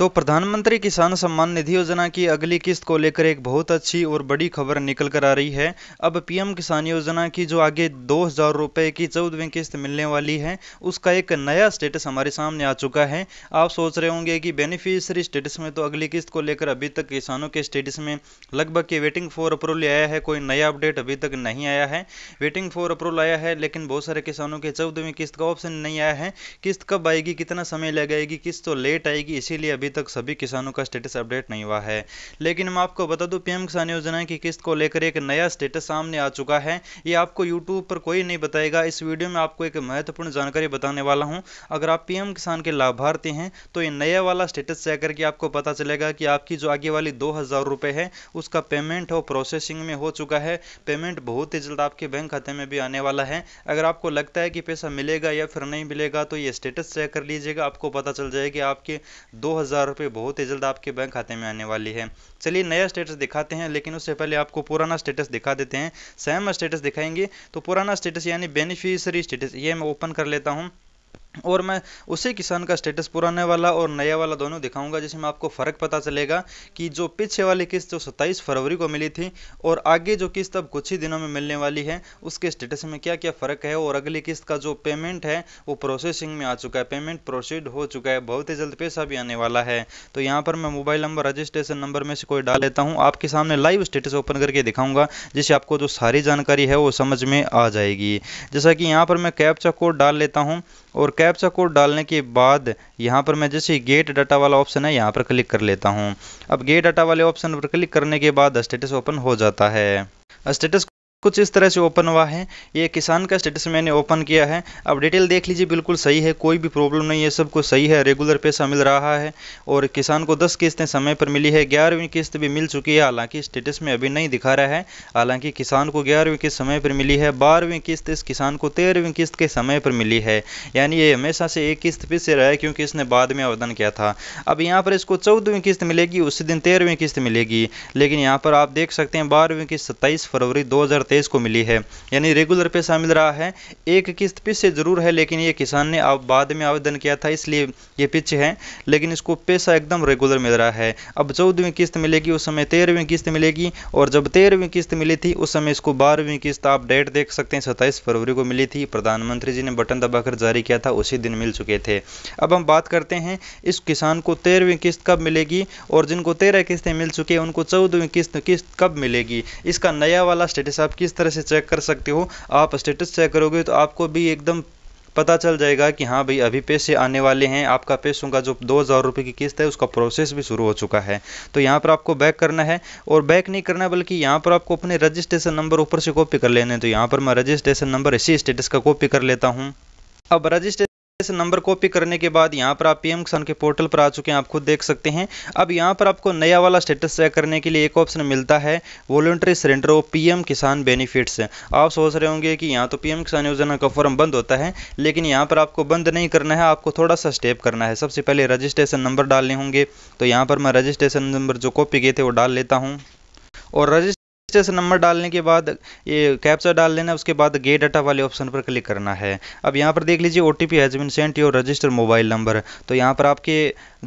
तो प्रधानमंत्री किसान सम्मान निधि योजना की अगली किस्त को लेकर एक बहुत अच्छी और बड़ी खबर निकल कर आ रही है अब पीएम किसान योजना की जो आगे दो हजार रुपये की चौदहवीं किस्त मिलने वाली है उसका एक नया स्टेटस हमारे सामने आ चुका है आप सोच रहे होंगे कि बेनिफिशरी स्टेटस में तो अगली किस्त को लेकर अभी तक किसानों के स्टेटस में लगभग कि वेटिंग फॉर अप्रूवल आया है कोई नया अपडेट अभी तक नहीं आया है वेटिंग फॉर अप्रूवल आया है लेकिन बहुत सारे किसानों के चौदहवीं किस्त का ऑप्शन नहीं आया है किस्त कब आएगी कितना समय लगेगी किस्त तो लेट आएगी इसीलिए अभी अभी तक सभी किसानों का स्टेटस अपडेट नहीं हुआ है लेकिन मैं आपको बता दूं पीएम किसान योजना की किस्त को लेकर एक नया स्टेटस सामने आ चुका है ये आपको यूट्यूब पर कोई नहीं बताएगा इस वीडियो में आपको एक महत्वपूर्ण जानकारी बताने वाला हूँ अगर आप पीएम किसान के लाभार्थी हैं तो ये नया वाला स्टेटस चेक करके आपको पता चलेगा कि आपकी जो आगे वाली दो हज़ार है उसका पेमेंट और प्रोसेसिंग में हो चुका है पेमेंट बहुत ही जल्द आपके बैंक खाते में भी आने वाला है अगर आपको लगता है कि पैसा मिलेगा या फिर नहीं मिलेगा तो ये स्टेटस चेक कर लीजिएगा आपको पता चल जाएगा कि आपके दो हजार रुपये बहुत ही जल्द आपके बैंक खाते में आने वाली है चलिए नया स्टेटस दिखाते हैं लेकिन उससे पहले आपको पुराना स्टेटस दिखा देते हैं सेम स्टेटस दिखाएंगे तो पुराना स्टेटस यानी बेनिफिशरी स्टेटस ये मैं ओपन कर लेता हूँ और मैं उसी किसान का स्टेटस पुराने वाला और नया वाला दोनों दिखाऊंगा जिसमें आपको फ़र्क पता चलेगा कि जो पीछे वाली किस्त जो 27 फरवरी को मिली थी और आगे जो किस्त अब कुछ ही दिनों में मिलने वाली है उसके स्टेटस में क्या क्या फ़र्क है और अगली किस्त का जो पेमेंट है वो प्रोसेसिंग में आ चुका है पेमेंट प्रोसीड हो चुका है बहुत ही जल्द पैसा भी आने वाला है तो यहाँ पर मैं मोबाइल नंबर रजिस्ट्रेशन नंबर में से कोई डाल लेता हूँ आपके सामने लाइव स्टेटस ओपन करके दिखाऊँगा जिससे आपको जो सारी जानकारी है वो समझ में आ जाएगी जैसा कि यहाँ पर मैं कैप्चा कोड डाल लेता हूँ और कैप्चा कोड डालने के बाद यहाँ पर मैं जैसे गेट डाटा वाला ऑप्शन है यहाँ पर क्लिक कर लेता हूँ अब गेट डाटा वाले ऑप्शन पर क्लिक करने के बाद स्टेटस ओपन हो जाता है स्टेटस कुछ इस तरह से ओपन हुआ है ये किसान का स्टेटस मैंने ओपन किया है अब डिटेल देख लीजिए बिल्कुल सही है कोई भी प्रॉब्लम नहीं है सब कुछ सही है रेगुलर पैसा मिल रहा है और किसान को 10 किस्तें समय पर मिली है ग्यारहवीं किस्त भी मिल चुकी है हालांकि स्टेटस में अभी नहीं दिखा रहा है हालांकि किसान को ग्यारहवीं किस्त समय पर मिली है बारहवीं किस्त इस किसान को तेरहवीं किस्त के समय पर मिली है यानी ये हमेशा से एक किस्त से रहा है क्योंकि इसने बाद में आवेदन किया था अब यहाँ पर इसको चौदहवीं किस्त मिलेगी उसी दिन तेरहवीं किस्त मिलेगी लेकिन यहाँ पर आप देख सकते हैं बारहवीं किस्त सत्ताईस फरवरी दो तेईस को मिली है यानी रेगुलर पैसा मिल रहा है एक किस्त पीछे ज़रूर है लेकिन ये किसान ने अब बाद में आवेदन किया था इसलिए ये पीछे है लेकिन इसको पैसा एकदम रेगुलर मिल रहा है अब चौदहवीं किस्त मिलेगी उस समय तेरहवीं किस्त मिलेगी और जब तेरहवीं किस्त मिली थी उस समय इसको बारहवीं किस्त आप डेट देख सकते हैं सत्ताईस फरवरी को मिली थी प्रधानमंत्री जी ने बटन दबाकर जारी किया था उसी दिन मिल चुके थे अब हम बात करते हैं इस किसान को तेरहवीं किस्त कब मिलेगी और जिनको तेरह किस्तें मिल चुकी हैं उनको चौदहवीं किस्त किस्त कब मिलेगी इसका नया वाला स्टेटस आप किस तरह से चेक कर सकते हो आप स्टेटस चेक करोगे तो आपको भी एकदम पता चल जाएगा कि हाँ भाई अभी पैसे आने वाले हैं आपका पैसों का जो दो हज़ार रुपये की किस्त है उसका प्रोसेस भी शुरू हो चुका है तो यहाँ पर आपको बैक करना है और बैक नहीं करना बल्कि यहाँ पर आपको अपने रजिस्ट्रेशन नंबर ऊपर से कॉपी कर लेने तो यहाँ पर मैं रजिस्ट्रेशन नंबर इसी स्टेटस का कॉपी कर लेता हूँ अब रजिस्ट्रेशन इस नंबर कॉपी करने के बाद यहाँ पर आप पीएम किसान के पोर्टल पर आ चुके हैं आप खुद देख सकते हैं अब यहाँ पर आपको नया वाला स्टेटस चेक करने के लिए एक ऑप्शन मिलता है voluntary surrender of PM Kisan benefits आप सोच रहे होंगे कि यहाँ तो पीएम किसान योजना का फॉर्म बंद होता है लेकिन यहाँ पर आपको बंद नहीं करना है आपको थोड़ा सा स्टेप करना है सबसे पहले रजिस्ट्रेशन नंबर डालने होंगे तो यहाँ पर मैं रजिस्ट्रेशन नंबर जो कॉपी किए थे वो डाल लेता हूँ और रजिस्ट्रेशन रजिस्ट्रेशन नंबर डालने के बाद ये कैप्चा डाल लेना उसके बाद गे डाटा वाले ऑप्शन पर क्लिक करना है अब यहाँ पर देख लीजिए O T P has been sent your register mobile number तो यहाँ पर आपके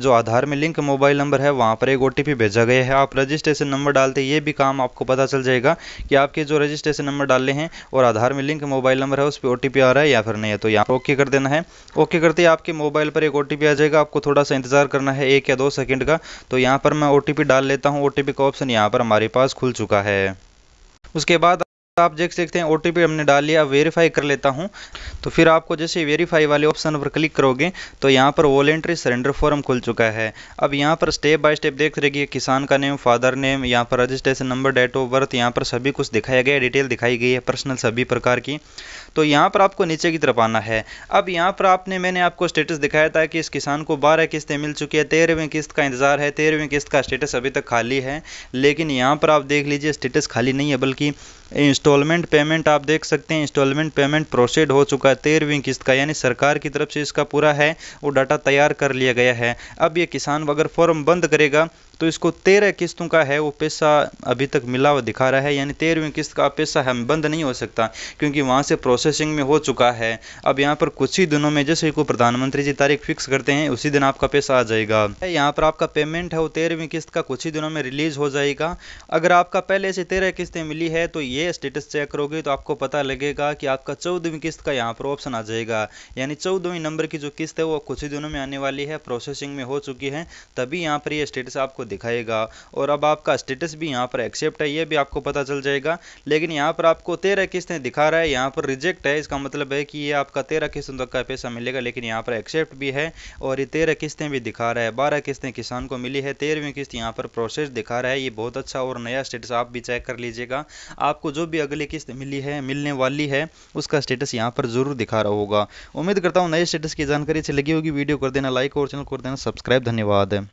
जो आधार में लिंक मोबाइल नंबर है वहाँ पर एक ओ टी पी भेजा गया है आप रजिस्ट्रेशन नंबर डालते ये भी काम आपको पता चल जाएगा कि आपके जो रजिस्ट्रेशन नंबर डाले हैं और आधार में लिंक मोबाइल नंबर है उस पर ओ टी पी आ रहा है या फिर नहीं है तो यहाँ ओके कर देना है ओके करते ही आपके मोबाइल पर एक ओ टी पी आ जाएगा आपको थोड़ा सा इंतजार करना है एक या दो सेकेंड का तो यहाँ पर मैं ओ टी पी डाल लेता हूँ ओ टी पी का ऑप्शन यहाँ पर हमारे पास खुल चुका है उसके बाद आप देख सकते हैं ओ हमने डाल लिया वेरीफाई कर लेता हूं तो फिर आपको जैसे वेरीफाई वाले ऑप्शन पर क्लिक करोगे तो यहां पर वॉलेंट्री सरेंडर फॉर्म खुल चुका है अब यहां पर स्टेप बाय स्टेप देख रही किसान का नेम फादर नेम यहां पर registration number date of birth यहां पर सभी कुछ दिखाया गया डिटेल दिखाई गई है पर्सनल सभी प्रकार की तो यहाँ पर आपको नीचे की तरफ आना है अब यहाँ पर आपने मैंने आपको स्टेटस दिखाया था कि इस किसान को बारह किस्तें मिल चुकी है तेरहवें किस्त का इंतजार है तेरहवीं किस्त का स्टेटस अभी तक खाली है लेकिन यहाँ पर आप देख लीजिए स्टेटस खाली नहीं है बल्कि इंस्टॉलमेंट पेमेंट आप देख सकते हैं इंस्टॉलमेंट पेमेंट प्रोसेड हो चुका है तेरहवीं किस्त का यानी सरकार की तरफ से इसका पूरा है वो डाटा तैयार कर लिया गया है अब ये किसान अगर फॉर्म बंद करेगा तो इसको तेरह किस्तों का है वो पैसा अभी तक मिला हुआ दिखा रहा है यानी तेरहवीं किस्त का पैसा हम बंद नहीं हो सकता क्योंकि वहाँ से प्रोसेसिंग में हो चुका है अब यहाँ पर कुछ ही दिनों में जैसे को प्रधानमंत्री जी तारीख फिक्स करते हैं उसी दिन आपका पैसा आ जाएगा यहाँ पर आपका पेमेंट है वो तेरहवीं किस्त का कुछ ही दिनों में रिलीज हो जाएगा अगर आपका पहले से तेरह किस्तें मिली है तो ये स्टेट स्टेटस चेक करोगे तो आपको पता लगेगा कि आपका चौदहवीं किस्त का यहाँ पर ऑप्शन आ जाएगा यानी चौदहवीं नंबर की जो किस्त है वो कुछ ही दिनों में आने वाली है प्रोसेसिंग में हो चुकी है तभी यहाँ पर ये स्टेटस आपको दिखाएगा और अब आपका स्टेटस भी यहाँ पर एक्सेप्ट है ये भी आपको पता चल जाएगा लेकिन यहाँ पर आपको तेरह किस्तें दिखा रहा है यहाँ पर रिजेक्ट है इसका मतलब है कि ये आपका तेरह किस्तों तक का पैसा मिलेगा लेकिन यहाँ पर एक्सेप्ट भी है और ये तेरह किस्तें भी दिखा रहा है बारह किस्तें किसान को मिली है तेरहवीं किस्त यहाँ पर प्रोसेस दिखा रहा है ये बहुत अच्छा और नया स्टेटस आप भी चेक कर लीजिएगा आपको जो भी अगली किस्त मिली है मिलने वाली है उसका स्टेटस यहाँ पर जरूर दिखा रहा होगा उम्मीद करता हूँ नए स्टेटस की जानकारी अच्छी लगी होगी वीडियो कर देना लाइक और चैनल कर देना सब्सक्राइब धन्यवाद